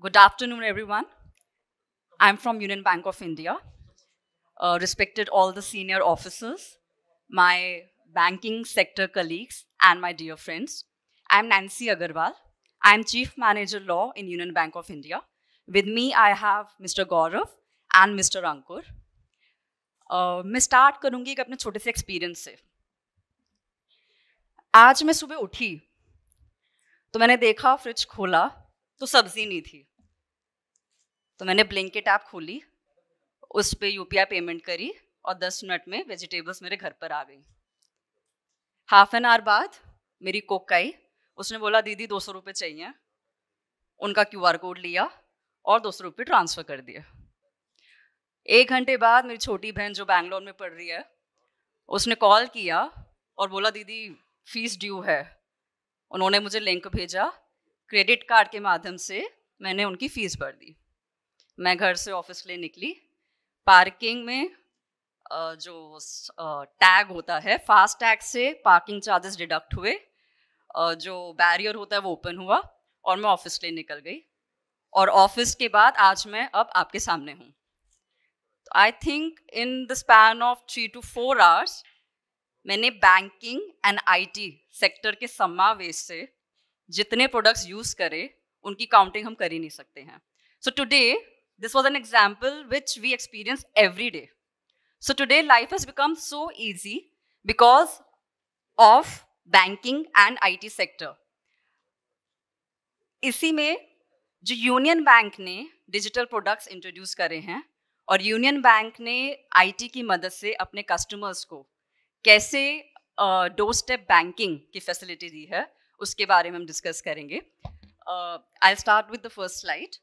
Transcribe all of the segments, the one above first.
Good afternoon, everyone. I'm from Union Bank of India. Uh, respected all the senior officers, my banking sector colleagues, and my dear friends. I'm Nancy Agarwal. I'm Chief Manager Law in Union Bank of India. With me, I have Mr. Gaurav and Mr. Ankur. Uh, मैं start करूंगी एक अपने छोटे से experience से आज मैं सुबह उठी तो मैंने देखा फ्रिज खोला तो सब्जी नहीं थी तो मैंने ब्लिंकिट ऐप खोली उस पर यू पेमेंट करी और दस मिनट में वेजिटेबल्स मेरे घर पर आ गई हाफ एन आवर बाद मेरी कोक आई उसने बोला दीदी दो सौ रुपये चाहिए उनका क्यू आर कोड लिया और दो सौ रुपये ट्रांसफ़र कर दिया एक घंटे बाद मेरी छोटी बहन जो बैंगलोर में पढ़ रही है उसने कॉल किया और बोला दीदी फीस ड्यू है उन्होंने मुझे लिंक भेजा क्रेडिट कार्ड के माध्यम से मैंने उनकी फ़ीस भर दी मैं घर से ऑफिस ले लिए निकली पार्किंग में जो टैग होता है फास्ट टैग से पार्किंग चार्जेस डिडक्ट हुए जो बैरियर होता है वो ओपन हुआ और मैं ऑफिस ले लिए निकल गई और ऑफिस के बाद आज मैं अब आपके सामने हूँ I think in the span of three two four hours मैंने बैंकिंग एंड आईटी सेक्टर के समावेश से जितने प्रोडक्ट्स यूज़ करे उनकी काउंटिंग हम कर ही नहीं सकते हैं so today This was an example which we experience every day. So today life has become so easy because of banking and IT sector इसी में जो यूनियन बैंक ने डिजिटल प्रोडक्ट्स इंट्रोड्यूस करे हैं और यूनियन बैंक ने IT की मदद से अपने कस्टमर्स को कैसे डोर स्टेप बैंकिंग की फैसिलिटी दी है उसके बारे में हम डिस्कस करेंगे I start with the first slide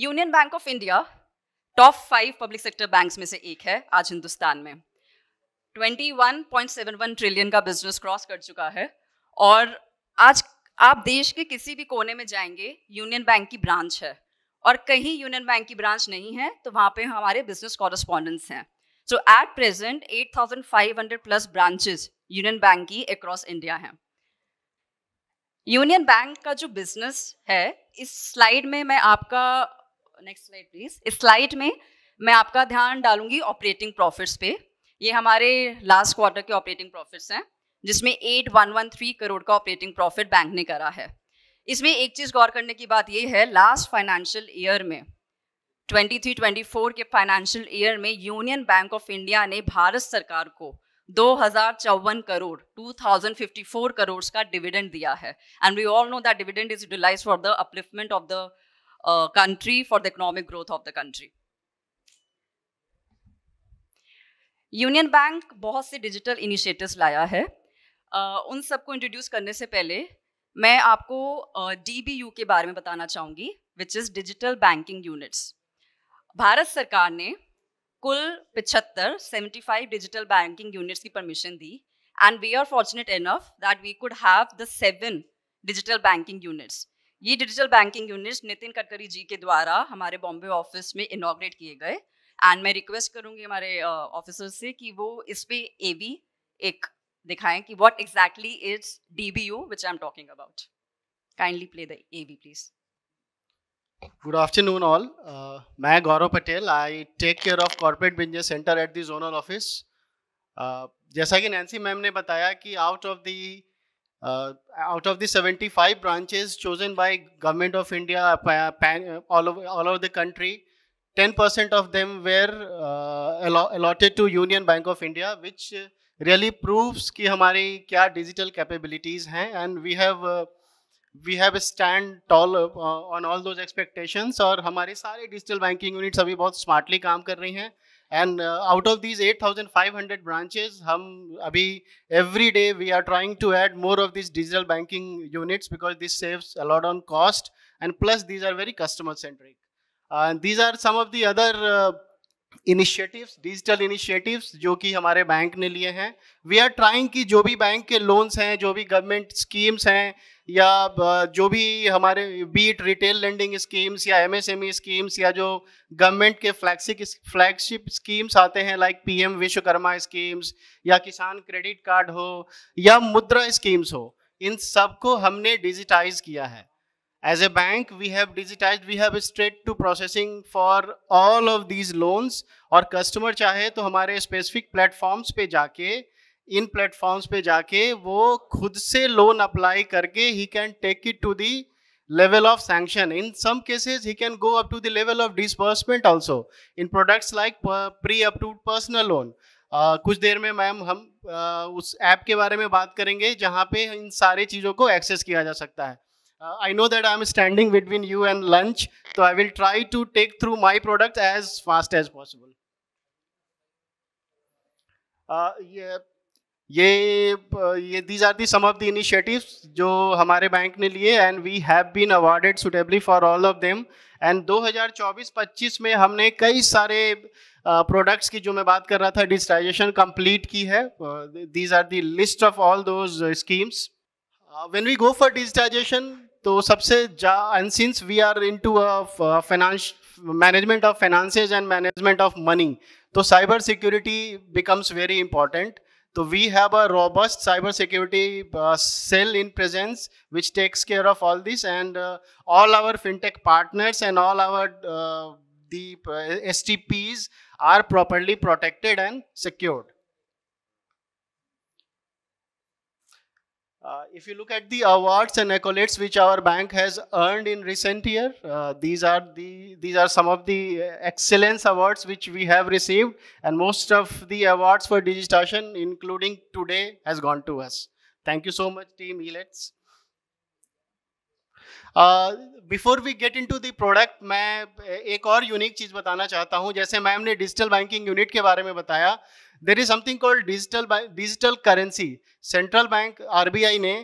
union bank of India top five public sector banks में से एक है आज हिंदुस्तान में 21.71 ट्रिलियन का बिजनेस क्रॉस कर चुका है और आज आप देश के किसी भी कोने में जाएंगे यूनियन बैंक की ब्रांच है और कहीं यूनियन बैंक की ब्रांच नहीं है तो वहाँ पे हमारे बिजनेस कॉरेस्पॉन्डेंट्स हैं so at present 8,500 plus branches union bank की अक्रॉस इंडिया हैं यूनियन बैंक का जो बिजनेस है इस स्लाइड में मैं आपका नेक्स्ट स्लाइड प्लीज इस स्लाइड में मैं आपका ध्यान डालूंगी ऑपरेटिंग प्रॉफिट्स पे ये हमारे लास्ट क्वार्टर के ऑपरेटिंग प्रॉफिट्स हैं जिसमें eight one one three crore का ऑपरेटिंग प्रॉफिट बैंक ने करा है इसमें एक चीज़ गौर करने की बात ये है लास्ट फाइनेंशियल ईयर में 23-24 के फाइनेंशियल ईयर में यूनियन बैंक ऑफ इंडिया ने भारत सरकार को दो करोड़ 2054 करोड़ का डिविडेंड दिया है and we all know that dividend is utilize for the upliftment of the uh, country, for the economic growth of the country. Union bank बहुत से डिजिटल initiatives लाया है uh, उन सबको इंट्रोड्यूस करने से पहले मैं आपको डी बी यू के बारे में बताना चाहूँगी which is digital banking units Bharat सरकार ने कुल पिछहत्तर seventy five digital banking units की परमिशन दी and we are fortunate enough that we could have the seven digital banking units ये digital banking unit Nitin Gadkari ji के द्वारा हमारे बॉम्बे ऑफिस में इनाग्रेट किए गए एंड मैं रिक्वेस्ट करूंगी हमारे ऑफिसर से कि वो इस पे ए बी एक दिखाएं कि what exactly is D B U which I am talking about kindly play the A B please good afternoon all मैं Gaurav Patel I take care of corporate business centre at the zonal office जैसा कि Nancy ma'am ने बताया कि out of the Uh, out of the 75 branches chosen by government of India pan, all, over, all over the country, 10% of them were uh, allotted to Union Bank of India, which really proves ki hamari kya digital capabilities hain and we have uh, we have a stand tall uh, on all those expectations और हमारे सारे digital banking units अभी बहुत smartly काम कर रही हैं and uh, out of these 8500 branches every day we are trying to add more of these digital banking units because this saves a lot on cost and plus these are very customer centric and these are some of the other uh, initiatives digital initiatives जो कि हमारे bank ने लिए हैं we are trying कि जो भी bank के लोन्स हैं जो भी गवर्नमेंट स्कीम्स हैं या जो भी हमारे बीट रिटेल लेंडिंग स्कीम्स या एमएसएमई स्कीम्स e या जो गवर्नमेंट के फ्लैगशिप फ्लैगशिप स्कीम्स आते हैं लाइक पीएम विश्वकर्मा स्कीम्स या किसान क्रेडिट कार्ड हो या मुद्रा स्कीम्स हो इन सबको हमने डिजिटाइज किया है As a bank, we have digitized, we have straight to processing for all of these loans और customer चाहे तो हमारे specific platforms पे जाके इन प्लेटफॉर्म्स पे जाके वो खुद से लोन अप्लाई करके he can take it to the level of sanction. In some cases, he can go up to the level of disbursement also in products like pre-approved personal loan. Uh, कुछ देर में ma'am हम uh, उस app के बारे में बात करेंगे जहाँ पे इन सारे चीज़ों को एक्सेस किया जा सकता है Uh, I know that I'm standing between you and lunch, so I will try to take through my product as fast as possible. Uh, yeah. ये ये these are the some of the initiatives जो हमारे bank ने लिए and we have been awarded suitably for all of them and 2024-25 में हमने कई सारे प्रोडक्ट्स की जो मैं बात कर रहा था डिजिटाइजेशन कंप्लीट की है these are the list of all those schemes when we go for digitization So, since we are into a management of finances and management of money, so cyber security becomes very important. So, we have a robust cyber security uh, cell in presence which takes care of all this and uh, all our fintech partners and all our uh, the STPs are properly protected and secured. Uh, if you look at the awards and accolades which our bank has earned in recent year, uh, these are the these are some of the uh, excellence awards which we have received, and most of the awards for digitization, including today, has gone to us. Thank you so much, Team ELETS. Before we get into the product मैं एक और unique चीज़ बताना चाहता हूँ जैसे ma'am ने digital banking unit के बारे में बताया there is something called digital digital currency central bank R ने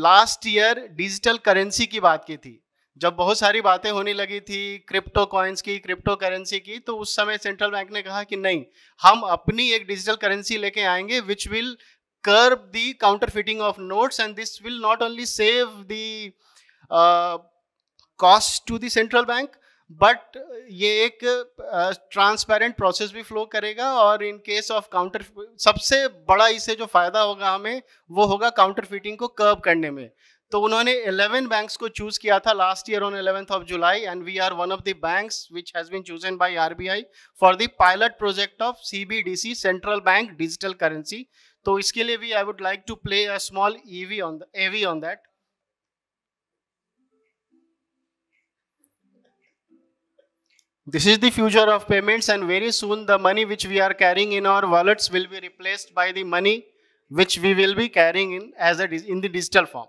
लास्ट ईयर डिजिटल करेंसी की बात की थी जब बहुत सारी बातें होने लगी थी क्रिप्टो कॉइन्स की क्रिप्टो करेंसी की तो उस समय सेंट्रल बैंक ने कहा कि नहीं हम अपनी एक डिजिटल करेंसी लेके आएंगे which will the counterfeiting of notes and this will not only save the cost to the central bank but ये एक ट्रांसपेरेंट uh, प्रोसेस भी फ्लो करेगा और इन केस ऑफ काउंटर सबसे बड़ा इसे जो फ़ायदा होगा हमें वो होगा काउंटर फिटिंग को कर्व करने में तो उन्होंने 11 बैंक्स को चूज़ किया था last year on eleventh of July and we are one of the banks which has been chosen by RBI for the pilot project of CBDC central bank digital currency तो इसके लिए भी I would like to play a small AV on AV on that This is the future of payments and very soon the money which we are carrying in our wallets will be replaced by the money which we will be carrying in as a in the digital form.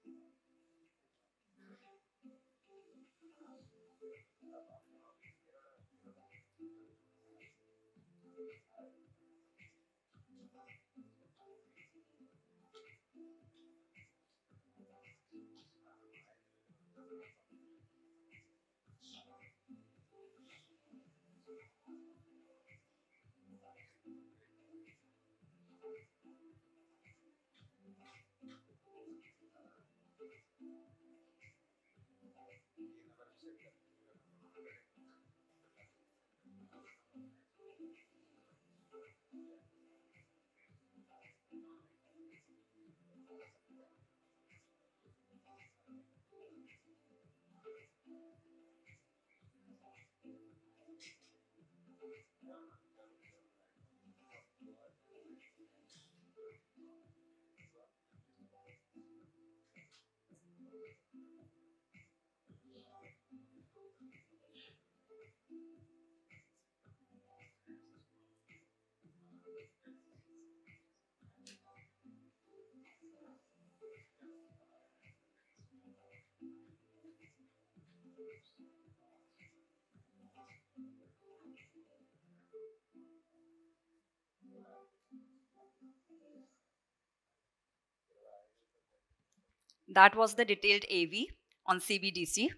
That was the detailed A V on C B D C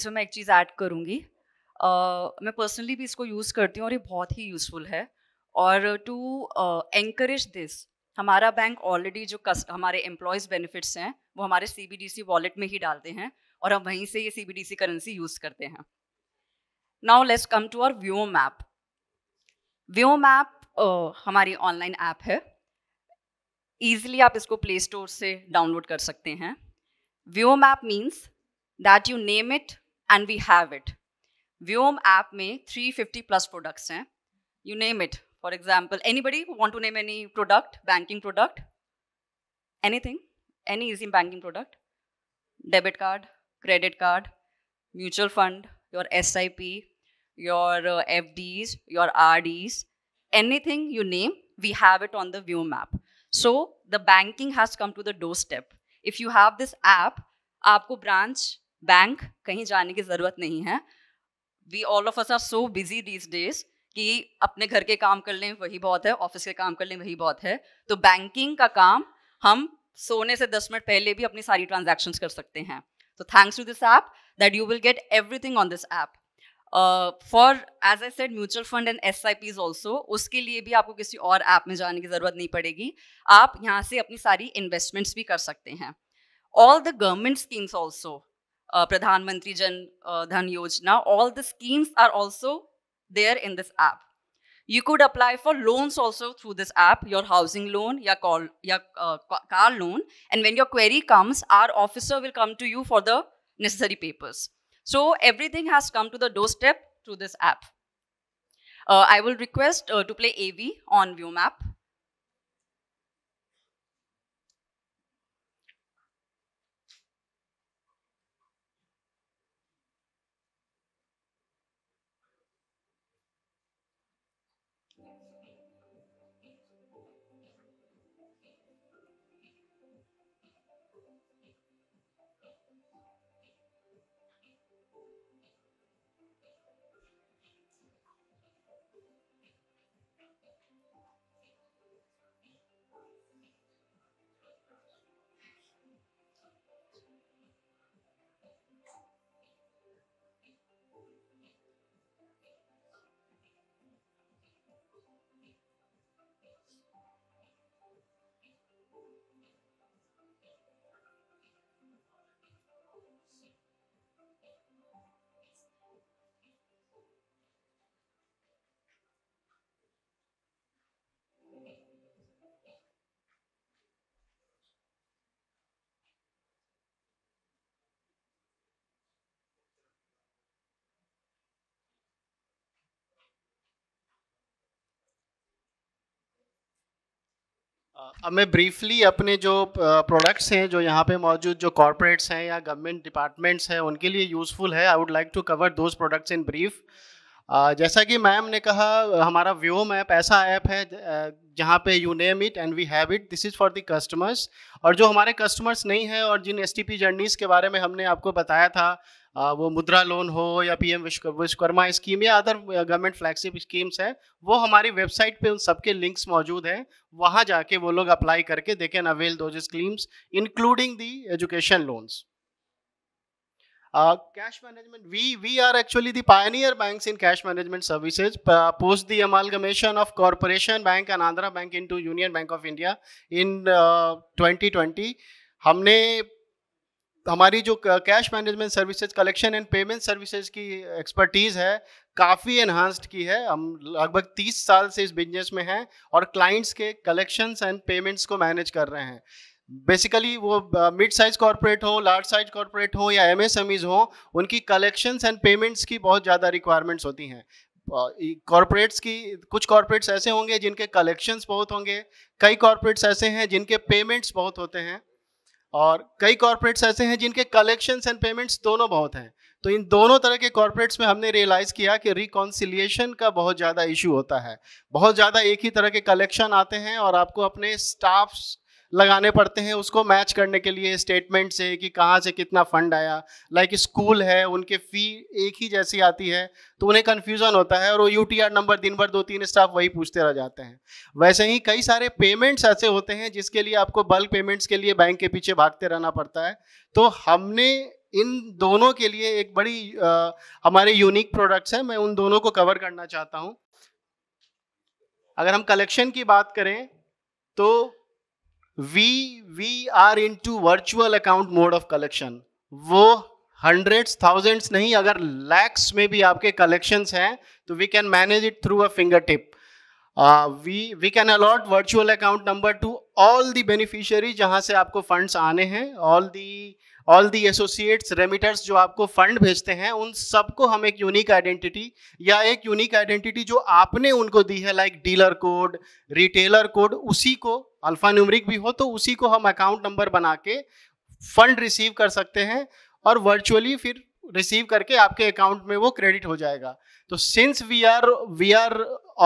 इसमें मैं एक चीज़ add करूँगी uh, मैं personally भी इसको use करती हूँ और ये बहुत ही यूज़फुल है और टू एंकरेज दिस हमारा बैंक ऑलरेडी जो कस्ट हमारे एम्प्लॉयज़ बेनिफिट्स हैं वो हमारे C B D C wallet में ही डालते हैं और हम वहीं से ये C B D C currency use करते हैं now let's come to our view map view map हमारी ऑनलाइन ऐप है ईजिली आप इसको प्ले स्टोर से डाउनलोड कर सकते हैं Vyom app means that you name it and we have it Vyom app में 350 प्लस प्रोडक्ट्स हैं you name it for example anybody want to name any product banking product anything any easy banking product debit card credit mutual fund your S I P your F Ds your R Ds anything you name we have it on the Vyom app so the banking has come to the door step if you have this app आपको branch bank कहीं जाने की ज़रूरत नहीं है we all of us are so busy these days कि अपने घर के काम कर लें वही बहुत है ऑफिस के काम कर लें वही बहुत है तो बैंकिंग का काम हम सोने से दस मिनट पहले भी अपनी सारी ट्रांजेक्शन्स कर सकते हैं तो thanks to this app that you will get everything on this app for as I set mutual fund and S I Ps also उसके लिए भी आपको किसी और ऐप में जाने की ज़रूरत नहीं पड़ेगी आप यहाँ से अपनी सारी इन्वेस्टमेंट्स भी कर सकते हैं all the government schemes also Pradhanmantri Jan Dhan Yojana all the schemes are also there in this app you could apply for loans also through this app your housing loan या कॉल या car loan and when your query comes our officer will come to you for the necessary papers So everything has come to the doorstep through this app. Uh, I will request uh, to play AV on ViewMap. अब मैं briefly अपने जो products हैं जो यहाँ पे मौजूद जो कॉरपोरेट्स हैं या गवर्नमेंट डिपार्टमेंट्स हैं उनके लिए यूज़फुल है I would like to cover those products in brief जैसा कि मैम ने कहा हमारा व्योम ऐप ऐसा ऐप है जहाँ पे you name it and we have it this is for the customers और जो हमारे कस्टमर्स नहीं हैं और जिन एस जर्नीज़ के बारे में हमने आपको बताया था वो मुद्रा लोन हो या पीएम विश्वकर्मा स्कीम या अदर गवर्नमेंट फ्लैगशिप स्कीम्स हैं वो हमारी वेबसाइट पे उन सबके लिंक्स मौजूद हैं वहाँ जाके वो लोग अप्लाई करके they can avail those schemes including the education loans cash management we we are actually the pioneer bank in cash management services post the amalgamation of corporation bank and Andhra bank in union bank of India in twenty हमने हमारी जो cash management services collection and payment services की expertise है काफ़ी enhanced की है हम लगभग 30 साल से इस बिजनेस में हैं और क्लाइंट्स के कलेक्शंस एंड पेमेंट्स को मैनेज कर रहे हैं बेसिकली वो मिड साइज कॉरपोरेट हो लार्ज साइज कॉरपोरेट हो या एम हो उनकी कलेक्शंस एंड पेमेंट्स की बहुत ज़्यादा रिक्वायरमेंट्स होती हैं कॉरपोरेट्स की कुछ कॉरपोरेट्स ऐसे होंगे जिनके कलेक्शंस बहुत होंगे कई कॉरपोरेट्स ऐसे हैं जिनके पेमेंट्स बहुत होते हैं और कई कॉर्पोरेट्स ऐसे हैं जिनके कलेक्शंस एंड पेमेंट्स दोनों बहुत हैं तो इन दोनों तरह के कॉरपोरेट्स में हमने रियलाइज़ किया कि रिकॉन्सिलियेशन का बहुत ज़्यादा इशू होता है बहुत ज़्यादा एक ही तरह के कलेक्शन आते हैं और आपको अपने स्टाफ्स लगाने पड़ते हैं उसको मैच करने के लिए स्टेटमेंट से कि कहाँ से कितना फंड आया लाइक like स्कूल है उनके फ़ी एक ही जैसी आती है तो उन्हें कन्फ्यूज़न होता है और वो यू नंबर दिन भर दो तीन स्टाफ वही पूछते रह जाते हैं वैसे ही कई सारे पेमेंट्स ऐसे होते हैं जिसके लिए आपको बल्क पेमेंट्स के लिए बैंक के पीछे भागते रहना पड़ता है तो हमने इन दोनों के लिए एक बड़ी आ, हमारे यूनिक प्रोडक्ट्स हैं मैं उन दोनों को कवर करना चाहता हूँ अगर हम कलेक्शन की बात करें तो we we are in into virtual account mode of collection वो हंड्रेड्स थाउजेंड्स नहीं अगर लैक्स में भी आपके कलेक्शंस हैं तो we can manage it through a finger tip we we can allot virtual account number to all the beneficiary जहां से आपको फंड्स आने हैं all the all the associates remitters जो आपको फंड भेजते हैं उन सबको हम एक यूनिक आइडेंटिटी या एक यूनिक आइडेंटिटी जो आपने उनको दी है like dealer code retailer code उसी को अल्फा न्यूमरिक भी हो तो उसी को हम अकाउंट नंबर बना के फंड रिसीव कर सकते हैं और वर्चुअली फिर रिसीव करके आपके अकाउंट में वो क्रेडिट हो जाएगा तो since we are we are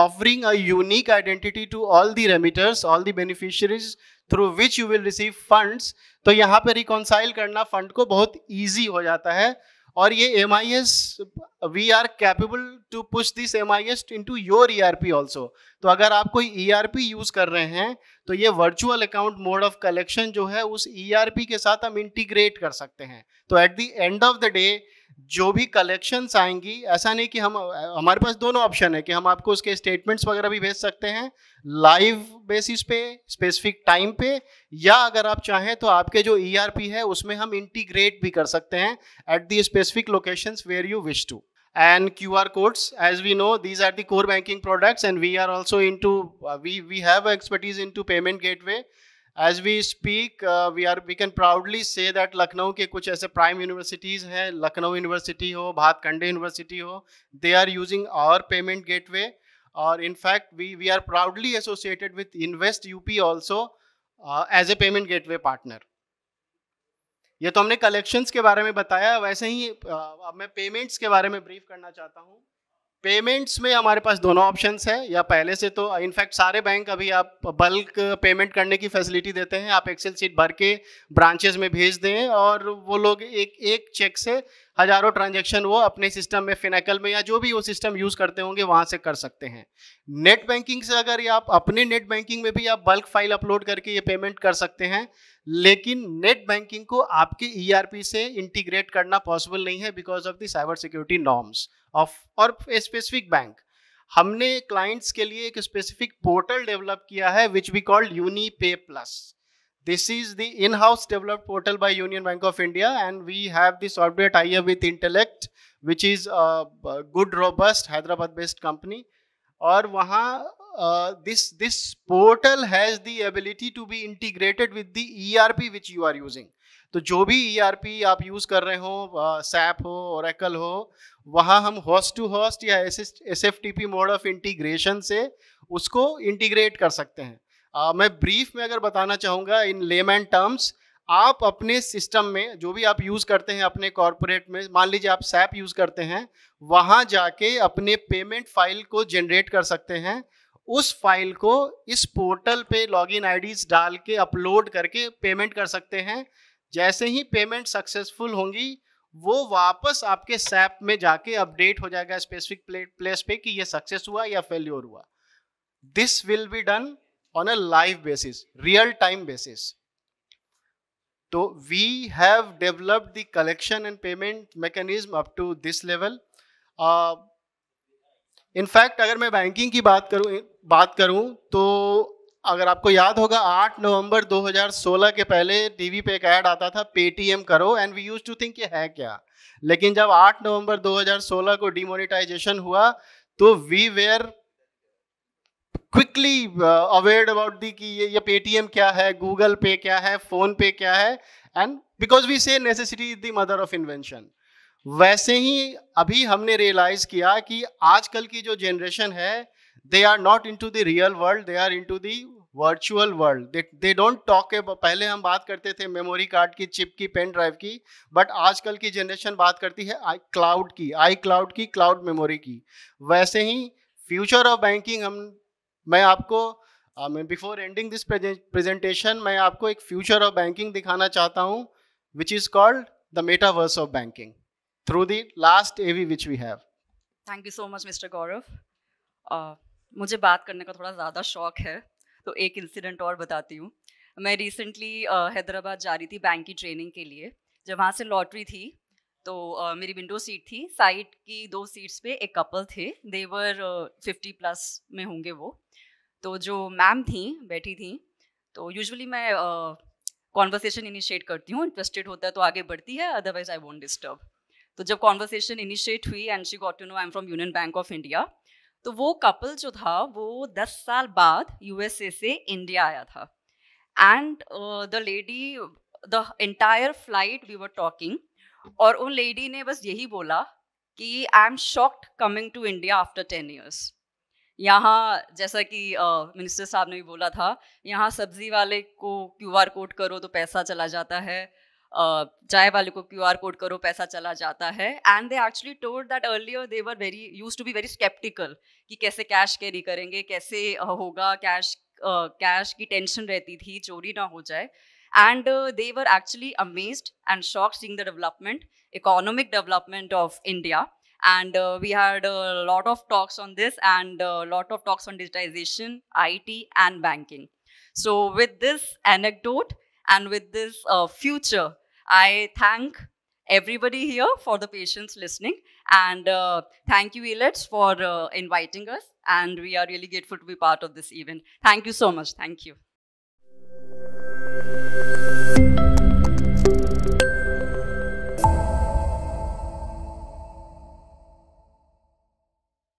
offering a unique identity to all the remitters all the beneficiaries. Through which you will receive funds तो यहाँ पे रिकॉन्साइल करना फंड को बहुत ईजी हो जाता है और ये M I S we are capable to push this M I S into your E R P also तो अगर आप कोई ई आर पी यूज़ कर रहे हैं तो ये virtual account mode of collection जो है उस ई आर पी के साथ हम इंटीग्रेट कर सकते हैं तो at the end of the day जो भी कलेक्शंस आएंगी ऐसा नहीं कि हम हमारे पास दोनों ऑप्शन है कि हम आपको उसके स्टेटमेंट्स वगैरह भी भेज सकते हैं लाइव बेसिस पे स्पेसिफिक टाइम पे या अगर आप चाहें तो आपके जो ईआरपी e है उसमें हम इंटीग्रेट भी कर सकते हैं at the specific location where you wish to and QR codes. As we know, these are the core banking products, and we are also into uh, we we have expertise into payment gateway as we speak we are we can proudly say that Lucknow के कुछ ऐसे prime universities हैं Lucknow university हो Bhatkhande university हो they are using our payment gateway और in fact we we are proudly associated with invest UP also as a payment gateway partner ये तो हमने कलेक्शंस के बारे में बताया वैसे ही uh, अब मैं पेमेंट्स के बारे में ब्रीफ करना चाहता हूँ पेमेंट्स में हमारे पास दोनों ऑप्शन है या पहले से तो इनफैक्ट सारे बैंक अभी आप बल्क पेमेंट करने की फैसिलिटी देते हैं आप एक्सेल सीट भर के ब्रांचेज में भेज दें और वो लोग एक एक चेक से हज़ारों ट्रांजेक्शन वो अपने सिस्टम में फिनाकल में या जो भी वो सिस्टम यूज़ करते होंगे वहां से कर सकते हैं नेट बैंकिंग से अगर आप अपने नेट बैंकिंग में भी आप बल्क फाइल अपलोड करके ये पेमेंट कर सकते हैं लेकिन नेट बैंकिंग को आपके ईआरपी e से इंटीग्रेट करना पॉसिबल नहीं है because of the cyber security norms of और स्पेसिफिक बैंक हमने क्लाइंट्स के लिए एक स्पेसिफिक पोर्टल डेवलप किया है which we called uni pay plus This is the in-house developed portal by Union Bank of India and we have the software tie-up with Intellect which is a good robust Hyderabad based company or और uh, this this portal has the ability to be integrated with the ERP which you are using तो जो भी E R P आप use कर रहे हो SAP हो और हो वहाँ हम होस्ट टू होस्ट या S S F T P mode of integration से उसको इंटीग्रेट कर सकते हैं आ, मैं ब्रीफ में अगर बताना चाहूँगा इन लेमैन टर्म्स आप अपने सिस्टम में जो भी आप यूज़ करते हैं अपने कॉरपोरेट में मान लीजिए आप सैप यूज़ करते हैं वहाँ जाके अपने पेमेंट फाइल को जनरेट कर सकते हैं उस फाइल को इस पोर्टल पे लॉगिन आईडीज डाल के अपलोड करके पेमेंट कर सकते हैं जैसे ही पेमेंट सक्सेसफुल होंगी वो वापस आपके सैप में जाके अपडेट हो जाएगा स्पेसिफिक प्लेस पे कि ये सक्सेस हुआ या फेल्योर हुआ this will be done on a live basis real time basis तो we have developed the collection and payment mechanism up to this level in fact अगर मैं बैंकिंग की बात करूं बात करूं तो अगर आपको याद होगा 8 नवंबर 2016 के पहले टीवी पे एक ऐड आता था पेटीएम करो and we use to think ये है क्या लेकिन जब 8 नवंबर 2016 को डिमोनिटाइजेशन हुआ तो we were quickly aware about the कि ये ये पेटीएम क्या है गूगल पे क्या है फोन पे क्या है and because we say necessity is the mother of invention वैसे ही अभी हमने रियलाइज किया कि आजकल की जो जनरेशन है they are not in to the real world they are in to the virtual world they don't talk पहले हम बात करते थे मेमोरी कार्ड की चिप की पेन ड्राइव की बट आजकल की जनरेशन बात करती है आई क्लाउड की आई क्लाउड की क्लाउड मेमोरी की वैसे ही फ्यूचर ऑफ बैंकिंग हम मैं आपको बिफोर एंडिंग दिस प्रेजेंटेशन मैं आपको एक फ्यूचर ऑफ बैंकिंग दिखाना चाहता हूँ which is called the metaverse of banking through the last a we which we have thank you so much mister Gaurav मुझे बात करने का थोड़ा ज़्यादा शौक है तो एक इंसिडेंट और बताती हूँ मैं रिसेंटली uh, हैदराबाद जा रही थी बैंक की ट्रेनिंग के लिए जब वहाँ से लॉटरी थी तो uh, मेरी विंडो सीट थी साइड की दो सीट्स पे एक कपल थे देवर फिफ्टी प्लस में होंगे वो तो जो मैम थी बैठी थी तो यूजुअली मैं कॉन्वर्सेशन इनिशिएट करती हूँ इंटरेस्टेड होता है तो आगे बढ़ती है अदरवाइज आई वोंट डिस्टर्ब तो जब कॉन्वर्सेशन इनिशिएट हुई and she got to know I am from union bank of India तो वो कपल जो था वो दस साल बाद यूएसए से इंडिया आया था and the lady the entire flight we were talking और उन लेडी ने बस यही बोला कि I am shocked coming to India after ten years यहाँ जैसा कि मिनिस्टर साहब ने भी बोला था यहाँ सब्जी वाले को आर कोड करो तो पैसा चला जाता है चाय वाले को आर कोड करो पैसा चला जाता है and they actually told that earlier they were very used to be very sceptical कि कैसे कैश कैरी करेंगे कैसे होगा कैश कैश की टेंशन रहती थी चोरी ना हो जाए and they were actually amazed and shocks in the development economic development of India And uh, we had a lot of talks on this and a uh, lot of talks on digitization, IT, and banking. So, with this anecdote and with this uh, future, I thank everybody here for the patience listening. And uh, thank you, Elets, for uh, inviting us. And we are really grateful to be part of this event. Thank you so much. Thank you.